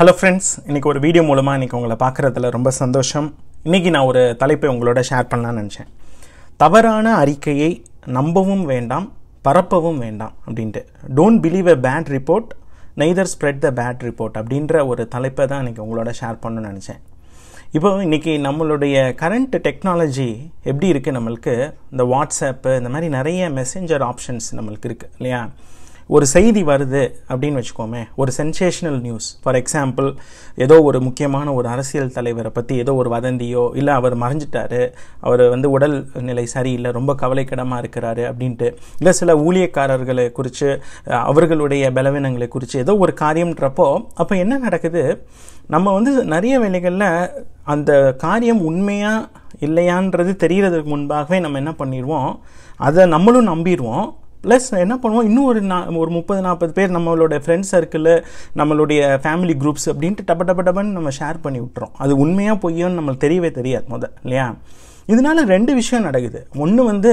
hello friends இன்றைக்கி ஒரு video மூலமாக இன்றைக்கி உங்களை பார்க்குறதுல ரொம்ப சந்தோஷம் இன்றைக்கி நான் ஒரு தலைப்பை உங்களோட ஷேர் பண்ணலான்னு நினச்சேன் தவறான அறிக்கையை நம்பவும் வேண்டாம் பரப்பவும் வேண்டாம் அப்படின்ட்டு don't believe a bad report neither spread the bad report அப்படின்ற ஒரு தலைப்பை தான் இன்றைக்கி உங்களோட ஷேர் பண்ணணும்னு நினச்சேன் இப்போ இன்றைக்கி நம்மளுடைய கரண்ட் டெக்னாலஜி எப்படி இருக்குது நம்மளுக்கு இந்த வாட்ஸ்அப்பு இந்த மாதிரி நிறைய மெசேஞ்சர் ஆப்ஷன்ஸ் நம்மளுக்கு இருக்குது இல்லையா ஒரு செய்தி வருது அப்படின்னு வச்சுக்கோமே ஒரு சென்சேஷனல் நியூஸ் ஃபார் எக்ஸாம்பிள் ஏதோ ஒரு முக்கியமான ஒரு அரசியல் தலைவரை பற்றி ஏதோ ஒரு வதந்தியோ இல்லை அவர் மறைஞ்சிட்டாரு அவர் வந்து உடல் நிலை சரியில்லை ரொம்ப கவலைக்கிடமாக இருக்கிறாரு அப்படின்ட்டு இல்லை சில ஊழியக்காரர்களை குறித்து அவர்களுடைய பலவீனங்களை குறித்து ஏதோ ஒரு காரியம்ன்றப்போ அப்போ என்ன நடக்குது நம்ம வந்து நிறைய வேலைகளில் அந்த காரியம் உண்மையாக இல்லையான்றது தெரிகிறதுக்கு முன்பாகவே நம்ம என்ன பண்ணிடுவோம் அதை நம்மளும் நம்பிடுவோம் ப்ளஸ் என்ன பண்ணுவோம் இன்னும் ஒரு நா ஒரு முப்பது நாற்பது பேர் நம்மளோட ஃப்ரெண்ட்ஸ் சர்க்கிள் நம்மளுடைய ஃபேமிலி குரூப்ஸ் அப்படின்ட்டு டப்ப டப்ப டப்பன்னு நம்ம ஷேர் பண்ணி விட்டுறோம் அது உண்மையாக பொய்யோன்னு நம்மளுக்கு தெரியவே தெரியாது முத இல்லையா இதனால் ரெண்டு விஷயம் நடக்குது ஒன்று வந்து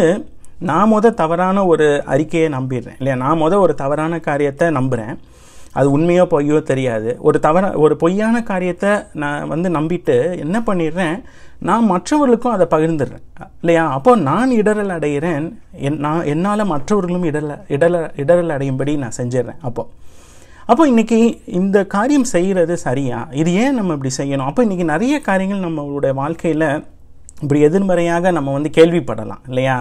நான் மொதல் தவறான ஒரு அறிக்கையை நம்பிடுறேன் இல்லையா நான் மொதல் ஒரு தவறான காரியத்தை நம்புகிறேன் அது உண்மையோ பொய்யோ தெரியாது ஒரு தவற ஒரு பொய்யான காரியத்தை நான் வந்து நம்பிட்டு என்ன பண்ணிடுறேன் நான் மற்றவர்களுக்கும் அதை பகிர்ந்துடுறேன் இல்லையா அப்போ நான் இடரல் அடைகிறேன் என் நான் என்னால் மற்றவர்களும் இடல இடல இடரல் அடையும்படி நான் செஞ்சிடுறேன் அப்போது அப்போ இன்னைக்கு இந்த காரியம் செய்கிறது சரியா இது ஏன் நம்ம இப்படி செய்யணும் அப்போ இன்றைக்கி நிறைய காரியங்கள் நம்மளுடைய வாழ்க்கையில் இப்படி எதிர்மறையாக நம்ம வந்து கேள்விப்படலாம் இல்லையா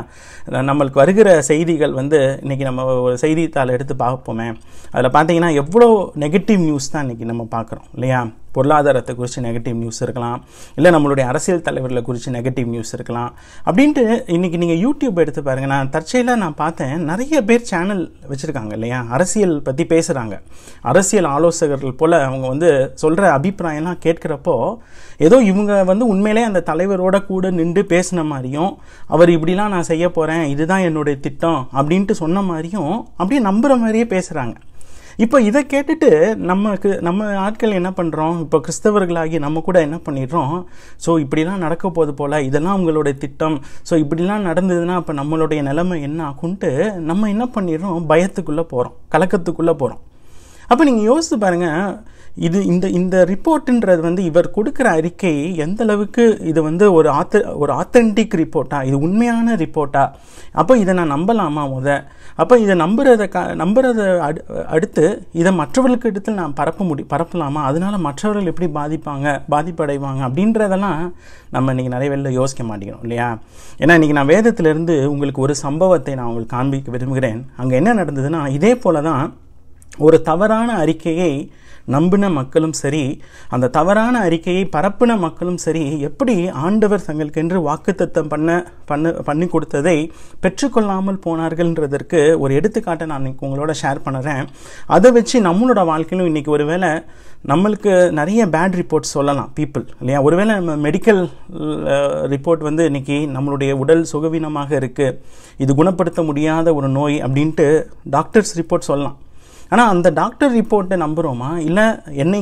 நம்மளுக்கு வருகிற செய்திகள் வந்து இன்றைக்கி நம்ம ஒரு செய்தித்தாள் எடுத்து பார்ப்போமே அதில் பார்த்தீங்கன்னா எவ்வளோ நெகட்டிவ் நியூஸ் தான் இன்றைக்கி நம்ம பார்க்குறோம் இல்லையா பொருளாதாரத்தை குறித்து நெகட்டிவ் நியூஸ் இருக்கலாம் இல்லை நம்மளுடைய அரசியல் தலைவர்களை குறித்து நெகட்டிவ் நியூஸ் இருக்கலாம் அப்படின்ட்டு இன்றைக்கி நீங்கள் யூடியூப் எடுத்து பாருங்கள் நான் தற்செயலாக நான் பார்த்தேன் நிறைய பேர் சேனல் வச்சுருக்காங்க இல்லையா அரசியல் பற்றி பேசுகிறாங்க அரசியல் ஆலோசகர்கள் போல் அவங்க வந்து சொல்கிற அபிப்பிராயம்லாம் கேட்குறப்போ ஏதோ இவங்க வந்து உண்மையிலே அந்த தலைவரோட கூட நின்று பேசின மாதிரியும் அவர் இப்படிலாம் நான் செய்ய போகிறேன் இதுதான் என்னுடைய திட்டம் அப்படின்ட்டு சொன்ன மாதிரியும் அப்படியே நம்புகிற மாதிரியே பேசுகிறாங்க இப்போ இதை கேட்டுட்டு நமக்கு நம்ம ஆட்கள் என்ன பண்ணுறோம் இப்போ கிறிஸ்தவர்களாகி நம்ம கூட என்ன பண்ணிடுறோம் ஸோ இப்படிலாம் நடக்க போது போல் இதெல்லாம் அவங்களுடைய திட்டம் ஸோ இப்படிலாம் நடந்ததுன்னா அப்போ நம்மளுடைய நிலைமை என்ன ஆகும்ட்டு நம்ம என்ன பண்ணிடுறோம் பயத்துக்குள்ளே போகிறோம் கலக்கத்துக்குள்ளே போகிறோம் அப்போ நீங்கள் யோசித்து பாருங்கள் இது இந்த இந்த ரிப்போர்ட்டுன்றது வந்து இவர் கொடுக்குற அறிக்கை எந்த அளவுக்கு இது வந்து ஒரு ஆத்த ஒரு ஆத்தென்டிக் ரிப்போர்ட்டா இது உண்மையான ரிப்போர்ட்டா அப்போ இதை நான் நம்பலாமா முத அப்போ இதை நம்புறத க நம்புறத அடு அடுத்து இதை மற்றவர்களுக்கு எடுத்து நான் பரப்ப முடி பரப்பலாமா அதனால் மற்றவர்கள் எப்படி பாதிப்பாங்க பாதிப்படைவாங்க அப்படின்றதெல்லாம் நம்ம இன்றைக்கி நிறைய வெளில யோசிக்க மாட்டேங்கிறோம் இல்லையா ஏன்னா இன்றைக்கி நான் வேதத்திலேருந்து உங்களுக்கு ஒரு சம்பவத்தை நான் உங்களுக்கு காண்பிக்க விரும்புகிறேன் அங்கே என்ன நடந்ததுன்னா இதே போல தான் ஒரு தவறான அறிக்கையை நம்பின மக்களும் சரி அந்த தவறான அறிக்கையை பரப்பின மக்களும் சரி எப்படி ஆண்டவர் தங்களுக்கென்று வாக்குத்தத்தம் பண்ண பண்ண பண்ணி கொடுத்ததை பெற்றுக்கொள்ளாமல் போனார்கள்ன்றதற்கு ஒரு எடுத்துக்காட்டை நான் இன்றைக்கி உங்களோட ஷேர் பண்ணுறேன் அதை வச்சு நம்மளோட வாழ்க்கையிலும் இன்றைக்கி ஒருவேளை நம்மளுக்கு நிறைய பேட் ரிப்போர்ட் சொல்லலாம் பீப்புள் இல்லையா ஒருவேளை நம்ம மெடிக்கல் ரிப்போர்ட் வந்து இன்றைக்கி நம்மளுடைய உடல் சுகவீனமாக இருக்குது இது குணப்படுத்த முடியாத ஒரு நோய் அப்படின்ட்டு டாக்டர்ஸ் ரிப்போர்ட் சொல்லலாம் ஆனால் அந்த டாக்டர் ரிப்போர்ட்டை நம்புகிறோமா இல்லை என்னை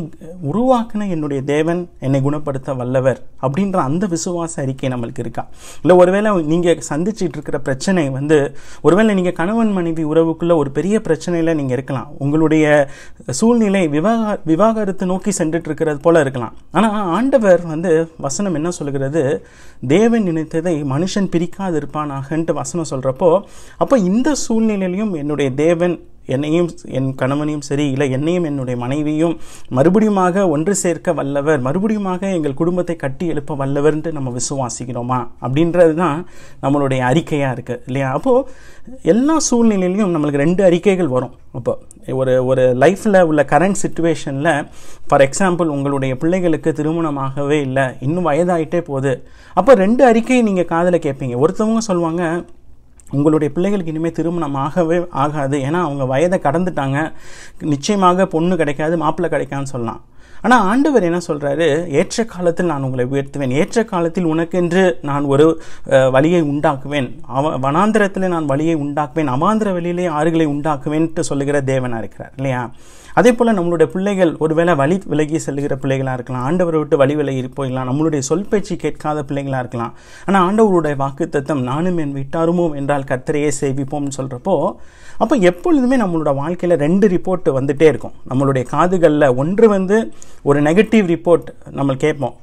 உருவாக்கின என்னுடைய தேவன் என்னை குணப்படுத்த வல்லவர் அப்படின்ற அந்த விசுவாச அறிக்கை நம்மளுக்கு இருக்கா இல்லை ஒருவேளை நீங்கள் சந்திச்சிட்டு இருக்கிற பிரச்சனை வந்து ஒருவேளை நீங்கள் கணவன் மனைவி உறவுக்குள்ளே ஒரு பெரிய பிரச்சனையில் நீங்கள் இருக்கலாம் உங்களுடைய சூழ்நிலை விவாக விவாகரத்து நோக்கி சென்றுட்டு இருக்கிறது போல இருக்கலாம் ஆனால் ஆண்டவர் வந்து வசனம் என்ன சொல்கிறது தேவன் நினைத்ததை மனுஷன் பிரிக்காதிருப்பானாகன்ட்டு வசனம் சொல்கிறப்போ அப்போ இந்த சூழ்நிலையிலையும் என்னுடைய தேவன் என்னையும் என் கணவனையும் சரி இல்லை என்னையும் என்னுடைய மனைவியும் மறுபடியுமாக ஒன்று சேர்க்க வல்லவர் மறுபடியுமாக எங்கள் குடும்பத்தை கட்டி எழுப்ப வல்லவர்ன்ட்டு நம்ம விசுவாசிக்கிறோமா அப்படின்றது தான் நம்மளுடைய அறிக்கையாக இருக்குது இல்லையா அப்போது எல்லா சூழ்நிலையிலையும் நம்மளுக்கு ரெண்டு அறிக்கைகள் வரும் அப்போ ஒரு ஒரு லைஃப்பில் உள்ள கரண்ட் சுச்சுவேஷனில் ஃபார் எக்ஸாம்பிள் உங்களுடைய பிள்ளைகளுக்கு திருமணமாகவே இல்லை இன்னும் வயதாகிட்டே போகுது அப்போ ரெண்டு அறிக்கையை நீங்கள் காதில் கேட்பீங்க ஒருத்தவங்க சொல்லுவாங்க உங்களுடைய பிள்ளைகளுக்கு இனிமேல் திருமணம் ஆகவே ஆகாது ஏன்னா அவங்க வயதை கடந்துட்டாங்க நிச்சயமாக பொண்ணு கிடைக்காது மாப்பிள்ளை கிடைக்காதுன்னு சொல்லலாம் ஆனால் ஆண்டவர் என்ன சொல்கிறாரு ஏற்ற காலத்தில் நான் உங்களை உயர்த்துவேன் ஏற்ற காலத்தில் உனக்கென்று நான் ஒரு வழியை உண்டாக்குவேன் அவ வனாந்திரத்தில் நான் வழியை உண்டாக்குவேன் அவாந்திர வழியிலே ஆறுகளை உண்டாக்குவேன்ட்டு சொல்லுகிற தேவனாக இருக்கிறார் இல்லையா அதே போல் நம்மளுடைய பிள்ளைகள் ஒருவேளை வழி விலகி செல்கிற பிள்ளைகளாக இருக்கலாம் ஆண்டவரை விட்டு வழி விலகி போயிடலாம் நம்மளுடைய சொல் பேச்சு கேட்காத பிள்ளைகளாக இருக்கலாம் ஆனால் ஆண்டவருடைய வாக்கு தத்தம் நானும் என் வீட்டாருமோ என்றால் கத்திரையே சேவிப்போம்னு சொல்கிறப்போ அப்போ எப்பொழுதுமே நம்மளோட வாழ்க்கையில் ரெண்டு ரிப்போர்ட் வந்துகிட்டே இருக்கும் நம்மளுடைய காதுகளில் ஒன்று வந்து ஒரு நெகட்டிவ் ரிப்போர்ட் நம்ம கேட்போம்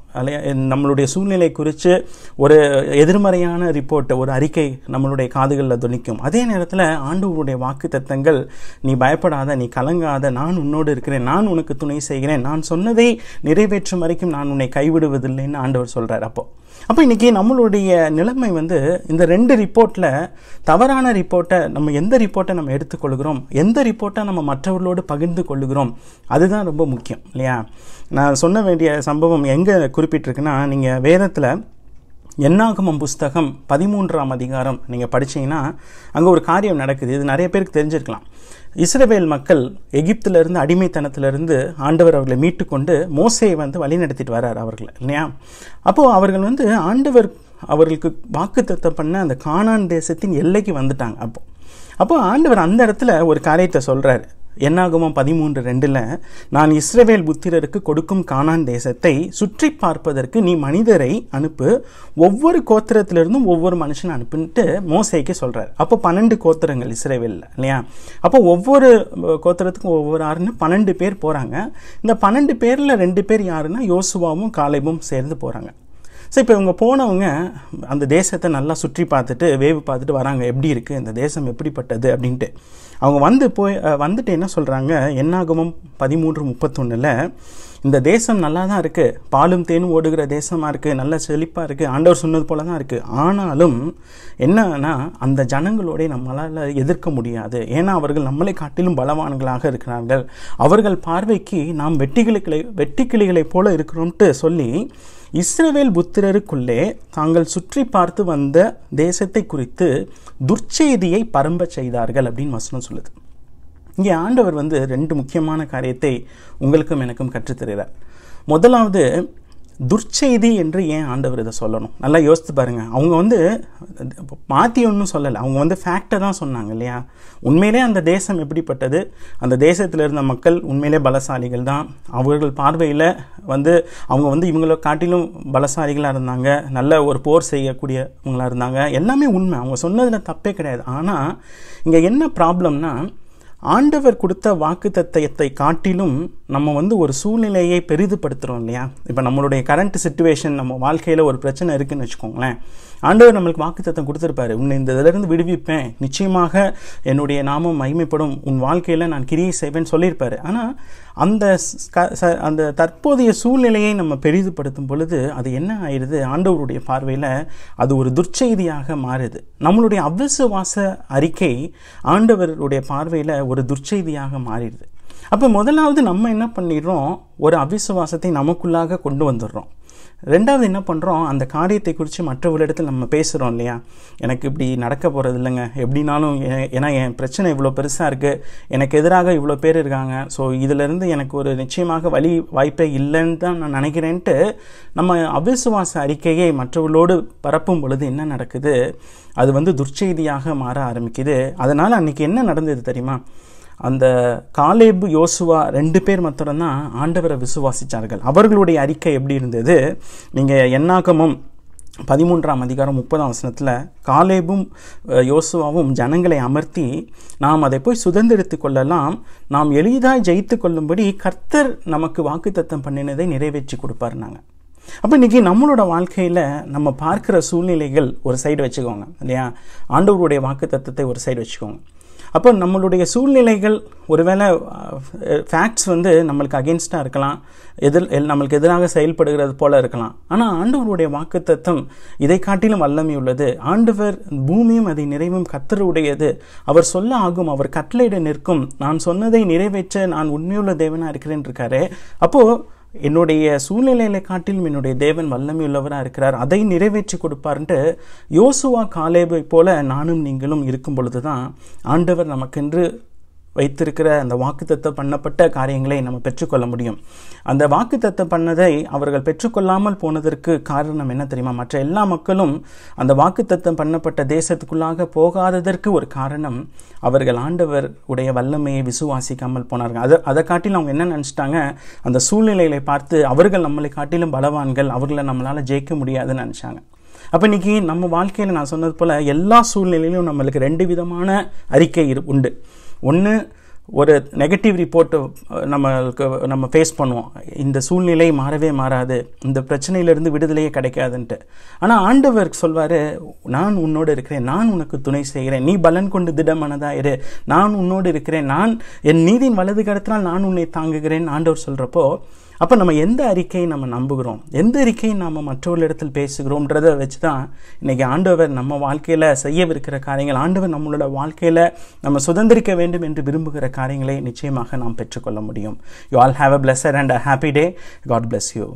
நம்மளுடைய சூழ்நிலை குறித்து ஒரு எதிர்மறையான ரிப்போர்ட்டை ஒரு அறிக்கை நம்மளுடைய காதுகளில் துணிக்கும் அதே நேரத்தில் ஆண்டவருடைய வாக்கு தத்தங்கள் நீ பயப்படாத நீ கலங்காத நான் உன்னோடு இருக்கிறேன் நான் உனக்கு துணை செய்கிறேன் நான் சொன்னதை நிறைவேற்றும் வரைக்கும் நான் உன்னை கைவிடுவதில்லைன்னு ஆண்டவர் சொல்கிறார் அப்போ அப்போ இன்றைக்கி நம்மளுடைய நிலைமை வந்து இந்த ரெண்டு ரிப்போர்ட்டில் தவறான ரிப்போர்ட்டை நம்ம எந்த ரிப்போர்ட்டை நம்ம எடுத்துக்கொள்கிறோம் எந்த ரிப்போர்ட்டை நம்ம மற்றவர்களோடு பகிர்ந்து கொள்கிறோம் அதுதான் ரொம்ப முக்கியம் இல்லையா நான் சொன்ன வேண்டிய சம்பவம் எங்கே குறிப்பிட்டிருக்குன்னா நீங்கள் வேதத்தில் என்னாகமம் புஸ்தகம் பதிமூன்றாம் அதிகாரம் நீங்கள் படித்தீங்கன்னா அங்கே ஒரு காரியம் நடக்குது இது நிறைய பேருக்கு தெரிஞ்சிருக்கலாம் இஸ்ரேவேல் மக்கள் எகிப்திலிருந்து அடிமைத்தனத்திலிருந்து ஆண்டவர் அவர்களை மீட்டு கொண்டு மோசையை வந்து வழி நடத்திட்டு வர்றார் அவர்களை இல்லையா அப்போது அவர்கள் வந்து ஆண்டவர் அவர்களுக்கு வாக்குத்தத்தம் பண்ண அந்த கானான் தேசத்தின் எல்லைக்கு வந்துட்டாங்க அப்போது அப்போது ஆண்டவர் அந்த இடத்துல ஒரு காரியத்தை சொல்கிறாரு என்னாகுமோ பதிமூன்று ரெண்டில் நான் இஸ்ரேவேல் புத்திரருக்கு கொடுக்கும் கானான் தேசத்தை சுற்றி பார்ப்பதற்கு நீ மனிதரை அனுப்பு ஒவ்வொரு கோத்திரத்திலிருந்தும் ஒவ்வொரு மனுஷன் அனுப்புன்ட்டு மோசைக்கு சொல்கிறார் அப்போ பன்னெண்டு கோத்திரங்கள் இஸ்ரேவேலில் இல்லையா அப்போ ஒவ்வொரு கோத்திரத்துக்கும் ஒவ்வொரு ஆறுன்னு பன்னெண்டு பேர் போகிறாங்க இந்த பன்னெண்டு பேரில் ரெண்டு பேர் யாருன்னா யோசுவாவும் காலைபும் சேர்ந்து போகிறாங்க ஸோ இப்போ இவங்க போனவங்க அந்த தேசத்தை நல்லா சுற்றி பார்த்துட்டு வேவு பார்த்துட்டு வராங்க எப்படி இருக்குது இந்த தேசம் எப்படிப்பட்டது அப்படின்ட்டு அவங்க வந்து போய் வந்துட்டு என்ன சொல்கிறாங்க என்னாகமும் பதிமூன்று முப்பத்தொன்னில் இந்த தேசம் நல்லா தான் இருக்குது பாலும் தேனும் ஓடுகிற தேசமாக இருக்குது நல்ல செழிப்பாக இருக்குது ஆண்டவர் சொன்னது போல தான் இருக்குது ஆனாலும் என்னன்னா அந்த ஜனங்களோடய நம்மளால் எதிர்க்க முடியாது ஏன்னா அவர்கள் நம்மளை காட்டிலும் பலவான்களாக இருக்கிறார்கள் அவர்கள் பார்வைக்கு நாம் வெட்டிக்கிளிகளை வெட்டிக்கிளிகளைப் போல இருக்கிறோம்ட்டு சொல்லி இஸ்ரவேல் புத்திரருக்குள்ளே தாங்கள் சுற்றி பார்த்து வந்த தேசத்தை குறித்து துர்ச்செய்தியை பரம்ப செய்தார்கள் அப்படின்னு வசனம் சொல்லுது இங்கே ஆண்டவர் வந்து ரெண்டு முக்கியமான காரியத்தை உங்களுக்கும் எனக்கும் கற்றுத்தருகிறார் முதலாவது துர்ச்செய்தி என்று ஏன் ஆண்டவர் இதை சொல்லணும் நல்லா யோசித்து பாருங்கள் அவங்க வந்து மாற்றி ஒன்றும் சொல்லலை அவங்க வந்து ஃபேக்டை தான் சொன்னாங்க இல்லையா உண்மையிலே அந்த தேசம் எப்படிப்பட்டது அந்த தேசத்தில் இருந்த மக்கள் உண்மையிலே பலசாலிகள் தான் அவர்கள் பார்வையில் வந்து அவங்க வந்து இவங்கள காட்டிலும் பலசாலிகளாக இருந்தாங்க நல்ல ஒரு போர் செய்யக்கூடியவங்களாக இருந்தாங்க எல்லாமே உண்மை அவங்க சொன்னதில் தப்பே கிடையாது ஆனால் இங்கே என்ன ப்ராப்ளம்னா ஆண்டவர் கொடுத்த வாக்கு தத்தயத்தை காட்டிலும் நம்ம வந்து ஒரு சூழ்நிலையை பெரிதுபடுத்துகிறோம் இல்லையா இப்போ நம்மளுடைய கரண்ட் சுச்சுவேஷன் நம்ம வாழ்க்கையில் ஒரு பிரச்சனை இருக்குதுன்னு வச்சுக்கோங்களேன் ஆண்டவர் நம்மளுக்கு வாக்கு தத்தம் கொடுத்துருப்பாரு உன்னை இந்த இதிலிருந்து விடுவிப்பேன் நிச்சயமாக என்னுடைய நாமம் மகிமைப்படும் உன் வாழ்க்கையில் நான் கிரியை செய்வேன்னு சொல்லியிருப்பார் ஆனால் அந்த அந்த தற்போதைய சூழ்நிலையை நம்ம பெரிதுபடுத்தும் பொழுது அது என்ன ஆயிடுது ஆண்டவருடைய பார்வையில் அது ஒரு துர்ச்செய்தியாக மாறுது நம்மளுடைய அவசவாச அறிக்கை ஆண்டவருடைய பார்வையில் ஒரு துர்ச்செய்தியாக மாறிடுது அப்போ முதலாவது நம்ம என்ன பண்ணிடுறோம் ஒரு அவிசுவாசத்தை நமக்குள்ளாக கொண்டு வந்துடுறோம் ரெண்டாவது என்ன பண்ணுறோம் அந்த காரியத்தை குறித்து மற்றவர்களிடத்தில் நம்ம பேசுகிறோம் இல்லையா எனக்கு இப்படி நடக்க போகிறது இல்லைங்க எப்படினாலும் ஏன்னா என் பிரச்சனை இவ்வளோ பெருசாக இருக்குது எனக்கு எதிராக இவ்வளோ பேர் இருக்காங்க ஸோ இதிலேருந்து எனக்கு ஒரு நிச்சயமாக வழி வாய்ப்பே இல்லைன்னு தான் நான் நினைக்கிறேன்ட்டு நம்ம அவிசுவாச அறிக்கையை மற்றவர்களோடு பரப்பும் பொழுது என்ன நடக்குது அது வந்து துர்ச்செய்தியாக மாற ஆரம்பிக்குது அதனால் அன்றைக்கி என்ன நடந்தது தெரியுமா அந்த காலேபு யோசுவா ரெண்டு பேர் மாத்திரம்தான் ஆண்டவரை விசுவாசித்தார்கள் அவர்களுடைய அறிக்கை எப்படி இருந்தது நீங்கள் எண்ணாகமும் பதிமூன்றாம் அதிகாரம் முப்பதாம் வசனத்தில் காலேபும் யோசுவாவும் ஜனங்களை அமர்த்தி நாம் அதை போய் சுதந்திரித்து கொள்ளலாம் நாம் எளிதாக ஜெயித்து கொள்ளும்படி கர்த்தர் நமக்கு வாக்குத்தத்தம் பண்ணினதை நிறைவேற்றி கொடுப்பாருனாங்க அப்போ இன்றைக்கி நம்மளோட வாழ்க்கையில் நம்ம பார்க்குற சூழ்நிலைகள் ஒரு சைடு வச்சுக்கோங்க இல்லையா ஆண்டவருடைய வாக்கு தத்துவத்தை ஒரு சைடு வச்சுக்கோங்க அப்போ நம்மளுடைய சூழ்நிலைகள் ஒருவேளை ஃபேக்ட்ஸ் வந்து நம்மளுக்கு அகென்ஸ்டாக இருக்கலாம் எதிர் நம்மளுக்கு எதிராக செயல்படுகிறது போல இருக்கலாம் ஆனால் ஆண்டவருடைய வாக்குத்தத்தம் இதை காட்டிலும் வல்லமை உள்ளது ஆண்டவர் பூமியும் அதை நிறைவும் கத்தருடையது அவர் சொல்ல ஆகும் அவர் கட்டளையிட நிற்கும் நான் சொன்னதை நிறைவேற்ற நான் உண்மையுள்ள தேவனாக இருக்கிறேன் இருக்காரு அப்போது என்னுடைய சூழ்நிலைகளை காட்டிலும் என்னுடைய தேவன் வல்லமை உள்ளவராக இருக்கிறார் அதை நிறைவேற்றி கொடுப்பார்ன்ட்டு யோசுவா காலேபை போல நானும் நீங்களும் இருக்கும் பொழுது தான் ஆண்டவர் நமக்கென்று வைத்திருக்கிற அந்த வாக்குத்தத்தம் பண்ணப்பட்ட காரியங்களை நம்ம பெற்றுக்கொள்ள முடியும் அந்த வாக்குத்தத்தம் பண்ணதை அவர்கள் பெற்றுக்கொள்ளாமல் போனதற்கு காரணம் என்ன தெரியுமா மற்ற எல்லா மக்களும் அந்த வாக்குத்தத்தம் பண்ணப்பட்ட தேசத்துக்குள்ளாக போகாததற்கு ஒரு காரணம் அவர்கள் ஆண்டவர் உடைய வல்லமையை விசுவாசிக்காமல் போனார்கள் அதை அதை காட்டிலும் அவங்க என்ன நினச்சிட்டாங்க அந்த சூழ்நிலைகளை பார்த்து அவர்கள் நம்மளை காட்டிலும் பலவான்கள் அவர்களை நம்மளால் ஜெயிக்க முடியாதுன்னு நினச்சாங்க அப்போ இன்றைக்கி நம்ம வாழ்க்கையில் நான் சொன்னது போல் எல்லா சூழ்நிலையிலும் நம்மளுக்கு ரெண்டு விதமான அறிக்கை உண்டு ஒன்று ஒரு நெகட்டிவ் ரிப்போர்ட்டு நம்மளுக்கு நம்ம ஃபேஸ் பண்ணுவோம் இந்த சூழ்நிலை மாறவே மாறாது இந்த பிரச்சனையிலேருந்து விடுதலையே கிடைக்காதுன்ட்டு ஆனால் ஆண்டவர் சொல்வார் நான் உன்னோடு இருக்கிறேன் நான் உனக்கு துணை செய்கிறேன் நீ பலன் கொண்டு திடமானதாக இரு நான் உன்னோடு இருக்கிறேன் நான் என் நீதியின் வலது கடத்தினால் நான் உன்னை தாங்குகிறேன் ஆண்டவர் சொல்கிறப்போ அப்போ நம்ம எந்த அறிக்கையை நம்ம நம்புகிறோம் எந்த அறிக்கையை நாம் மற்றவர்களிடத்தில் பேசுகிறோம்ன்றத வச்சு தான் இன்றைக்கி ஆண்டவர் நம்ம வாழ்க்கையில் செய்யவிருக்கிற காரியங்கள் ஆண்டவர் நம்மளோட வாழ்க்கையில் நம்ம சுதந்திரிக்க வேண்டும் என்று விரும்புகிற காரியங்களை நிச்சயமாக நாம் பெற்றுக்கொள்ள முடியும் you all have a pleasure and a happy day God bless you